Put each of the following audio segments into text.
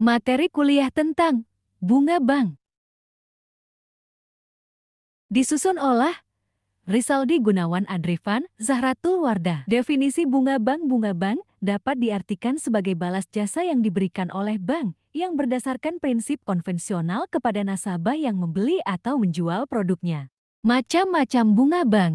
Materi kuliah tentang bunga bank. Disusun oleh Risaldi Gunawan Adrifan, Zahratul Wardah. Definisi bunga bank bunga bank dapat diartikan sebagai balas jasa yang diberikan oleh bank yang berdasarkan prinsip konvensional kepada nasabah yang membeli atau menjual produknya. Macam-macam bunga bank.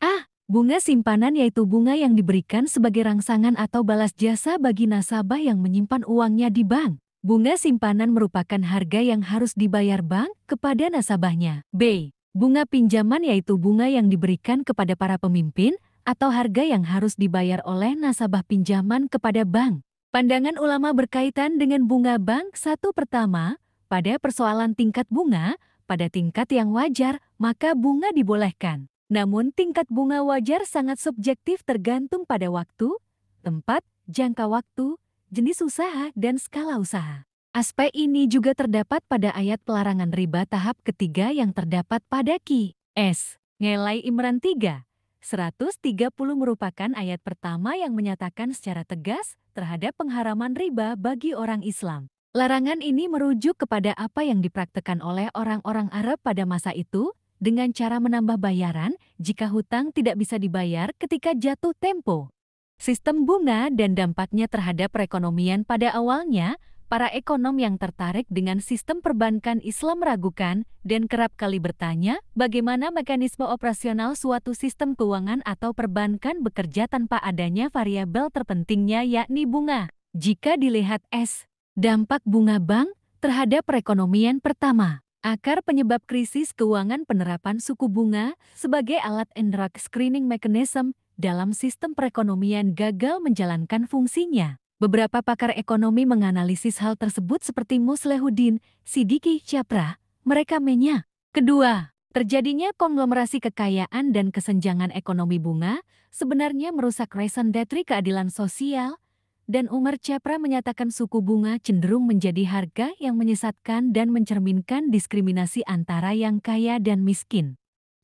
Ah, Bunga simpanan yaitu bunga yang diberikan sebagai rangsangan atau balas jasa bagi nasabah yang menyimpan uangnya di bank. Bunga simpanan merupakan harga yang harus dibayar bank kepada nasabahnya. B. Bunga pinjaman yaitu bunga yang diberikan kepada para pemimpin atau harga yang harus dibayar oleh nasabah pinjaman kepada bank. Pandangan ulama berkaitan dengan bunga bank satu pertama, pada persoalan tingkat bunga, pada tingkat yang wajar, maka bunga dibolehkan. Namun tingkat bunga wajar sangat subjektif tergantung pada waktu, tempat, jangka waktu, jenis usaha, dan skala usaha. Aspek ini juga terdapat pada ayat pelarangan riba tahap ketiga yang terdapat pada Ki S. Ngelai Imran 3. 130 merupakan ayat pertama yang menyatakan secara tegas terhadap pengharaman riba bagi orang Islam. Larangan ini merujuk kepada apa yang dipraktekkan oleh orang-orang Arab pada masa itu dengan cara menambah bayaran jika hutang tidak bisa dibayar ketika jatuh tempo. Sistem bunga dan dampaknya terhadap perekonomian pada awalnya, para ekonom yang tertarik dengan sistem perbankan Islam meragukan dan kerap kali bertanya bagaimana mekanisme operasional suatu sistem keuangan atau perbankan bekerja tanpa adanya variabel terpentingnya yakni bunga. Jika dilihat S, dampak bunga bank terhadap perekonomian pertama. Akar penyebab krisis keuangan penerapan suku bunga sebagai alat endrak screening mechanism dalam sistem perekonomian gagal menjalankan fungsinya. Beberapa pakar ekonomi menganalisis hal tersebut seperti Muslehuddin, Sidiki Capra. mereka menya. Kedua, terjadinya konglomerasi kekayaan dan kesenjangan ekonomi bunga sebenarnya merusak raison d'etre keadilan sosial, dan Umar Capra menyatakan suku bunga cenderung menjadi harga yang menyesatkan dan mencerminkan diskriminasi antara yang kaya dan miskin.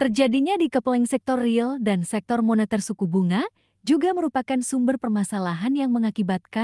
Terjadinya di coupling sektor real dan sektor moneter suku bunga juga merupakan sumber permasalahan yang mengakibatkan